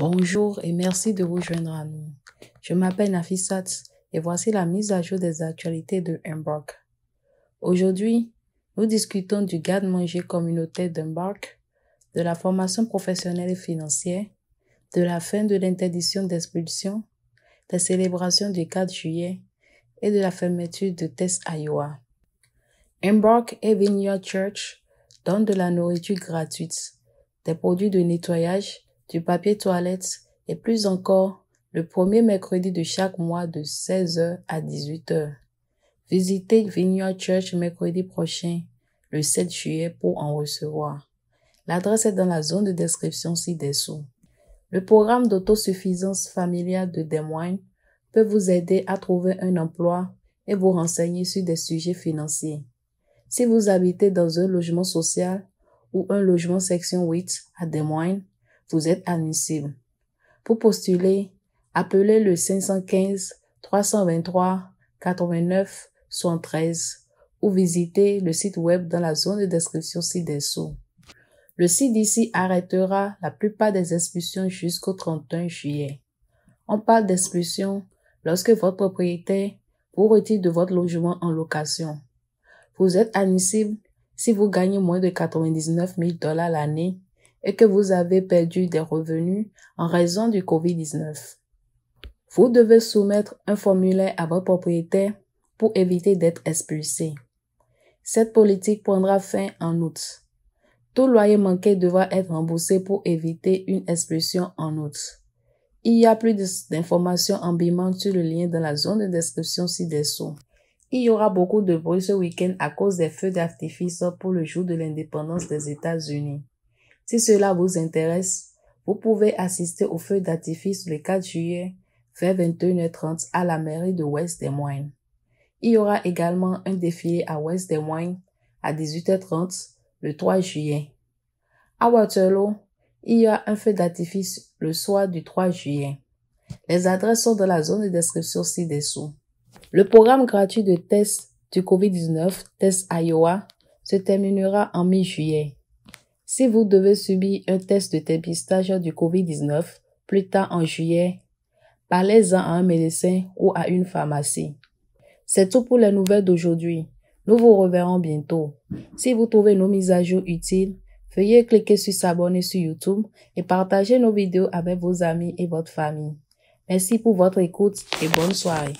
Bonjour et merci de vous joindre à nous. Je m'appelle Nafisat et voici la mise à jour des actualités de Embark. Aujourd'hui, nous discutons du garde-manger communautaire d'Embark, de la formation professionnelle et financière, de la fin de l'interdiction d'expulsion, des célébrations du 4 juillet et de la fermeture de Tess Iowa. Embark et Vineyard Church donnent de la nourriture gratuite, des produits de nettoyage du papier toilette et plus encore le premier mercredi de chaque mois de 16h à 18h. Visitez Vineyard Church mercredi prochain, le 7 juillet, pour en recevoir. L'adresse est dans la zone de description ci-dessous. Le programme d'autosuffisance familiale de Des Moines peut vous aider à trouver un emploi et vous renseigner sur des sujets financiers. Si vous habitez dans un logement social ou un logement section 8 à Des Moines, vous êtes admissible. Pour postuler, appelez le 515 323 89 73 ou visitez le site web dans la zone de description ci-dessous. Le CDC arrêtera la plupart des expulsions jusqu'au 31 juillet. On parle d'expulsion lorsque votre propriétaire vous retire de votre logement en location. Vous êtes admissible si vous gagnez moins de 99 000 l'année et que vous avez perdu des revenus en raison du COVID-19. Vous devez soumettre un formulaire à votre propriétaire pour éviter d'être expulsé. Cette politique prendra fin en août. Tout loyer manqué devra être remboursé pour éviter une expulsion en août. Il y a plus d'informations en bimant sur le lien dans la zone de description ci-dessous. Il y aura beaucoup de bruit ce week-end à cause des feux d'artifice pour le jour de l'indépendance des États-Unis. Si cela vous intéresse, vous pouvez assister au feu d'artifice le 4 juillet vers 21h30 à la mairie de West Des Moines. Il y aura également un défilé à West Des Moines à 18h30 le 3 juillet. À Waterloo, il y a un feu d'artifice le soir du 3 juillet. Les adresses sont dans la zone de description ci-dessous. Le programme gratuit de test du COVID-19, Test Iowa, se terminera en mi-juillet. Si vous devez subir un test de dépistage du COVID-19 plus tard en juillet, parlez-en à un médecin ou à une pharmacie. C'est tout pour les nouvelles d'aujourd'hui. Nous vous reverrons bientôt. Si vous trouvez nos mises à jour utiles, veuillez cliquer sur s'abonner sur YouTube et partager nos vidéos avec vos amis et votre famille. Merci pour votre écoute et bonne soirée.